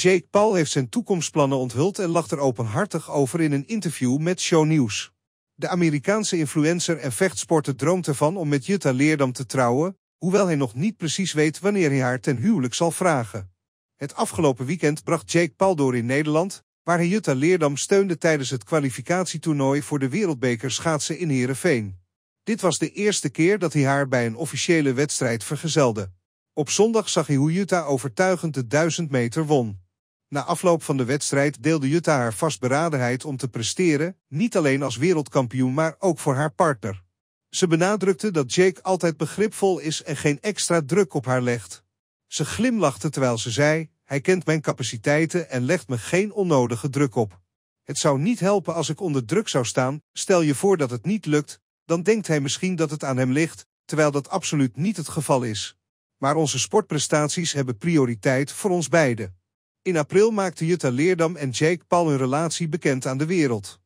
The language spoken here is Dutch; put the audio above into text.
Jake Paul heeft zijn toekomstplannen onthuld en lacht er openhartig over in een interview met Show News. De Amerikaanse influencer en vechtsporter droomt ervan om met Jutta Leerdam te trouwen, hoewel hij nog niet precies weet wanneer hij haar ten huwelijk zal vragen. Het afgelopen weekend bracht Jake Paul door in Nederland, waar hij Jutta Leerdam steunde tijdens het kwalificatietoernooi voor de wereldbeker schaatsen in Heerenveen. Dit was de eerste keer dat hij haar bij een officiële wedstrijd vergezelde. Op zondag zag hij hoe Jutta overtuigend de 1000 meter won. Na afloop van de wedstrijd deelde Jutta haar vastberadenheid om te presteren, niet alleen als wereldkampioen maar ook voor haar partner. Ze benadrukte dat Jake altijd begripvol is en geen extra druk op haar legt. Ze glimlachte terwijl ze zei, hij kent mijn capaciteiten en legt me geen onnodige druk op. Het zou niet helpen als ik onder druk zou staan, stel je voor dat het niet lukt, dan denkt hij misschien dat het aan hem ligt, terwijl dat absoluut niet het geval is. Maar onze sportprestaties hebben prioriteit voor ons beiden. In april maakten Jutta Leerdam en Jake Paul hun relatie bekend aan de wereld.